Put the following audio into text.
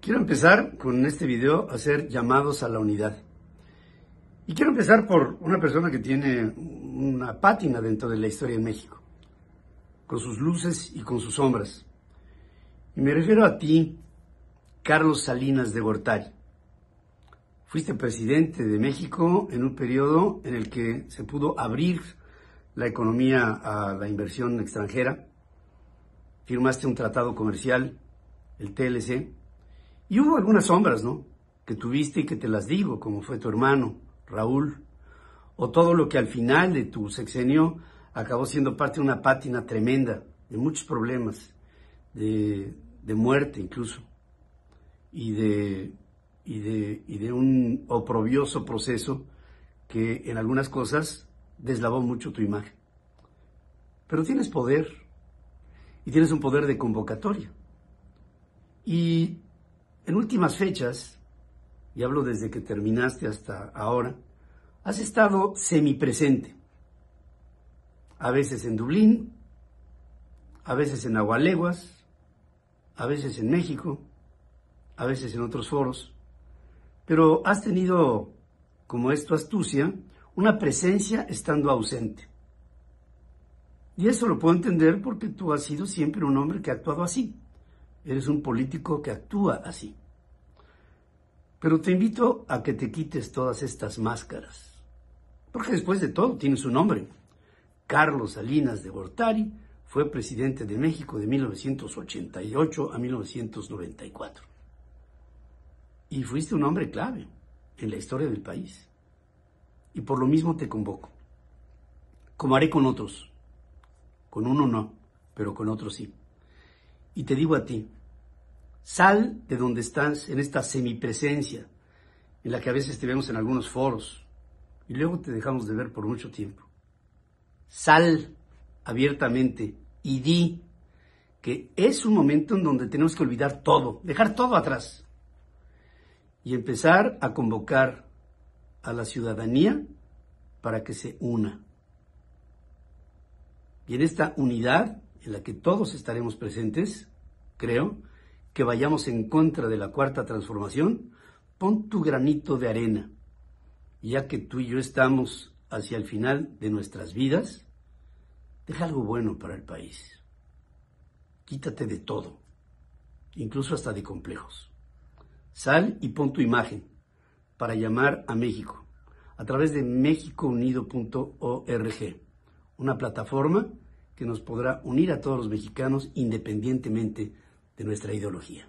Quiero empezar con este video a hacer llamados a la unidad. Y quiero empezar por una persona que tiene una pátina dentro de la historia de México, con sus luces y con sus sombras. Y me refiero a ti, Carlos Salinas de Gortari. Fuiste presidente de México en un periodo en el que se pudo abrir la economía a la inversión extranjera, firmaste un tratado comercial, el TLC, y hubo algunas sombras, ¿no? Que tuviste y que te las digo, como fue tu hermano, Raúl, o todo lo que al final de tu sexenio acabó siendo parte de una pátina tremenda, de muchos problemas, de, muerte incluso, y de, y, de, y de un oprobioso proceso que en algunas cosas deslavó mucho tu imagen. Pero tienes poder, y tienes un poder de convocatoria. Y en últimas fechas, y hablo desde que terminaste hasta ahora, has estado semipresente. A veces en Dublín, a veces en Agualeguas, a veces en México, a veces en otros foros, pero has tenido, como es tu astucia, una presencia estando ausente. Y eso lo puedo entender porque tú has sido siempre un hombre que ha actuado así. Eres un político que actúa así. Pero te invito a que te quites todas estas máscaras, porque después de todo tiene su nombre. Carlos Salinas de Gortari fue presidente de México de 1988 a 1994. Y fuiste un hombre clave en la historia del país. Y por lo mismo te convoco, como haré con otros. Con uno no, pero con otros sí y te digo a ti, sal de donde estás en esta semipresencia, en la que a veces te vemos en algunos foros y luego te dejamos de ver por mucho tiempo. Sal abiertamente y di que es un momento en donde tenemos que olvidar todo, dejar todo atrás y empezar a convocar a la ciudadanía para que se una. Y en esta unidad en la que todos estaremos presentes, creo, que vayamos en contra de la cuarta transformación, pon tu granito de arena, ya que tú y yo estamos hacia el final de nuestras vidas, deja algo bueno para el país. Quítate de todo, incluso hasta de complejos. Sal y pon tu imagen para llamar a México a través de mexicounido.org, una plataforma que nos podrá unir a todos los mexicanos independientemente de nuestra ideología.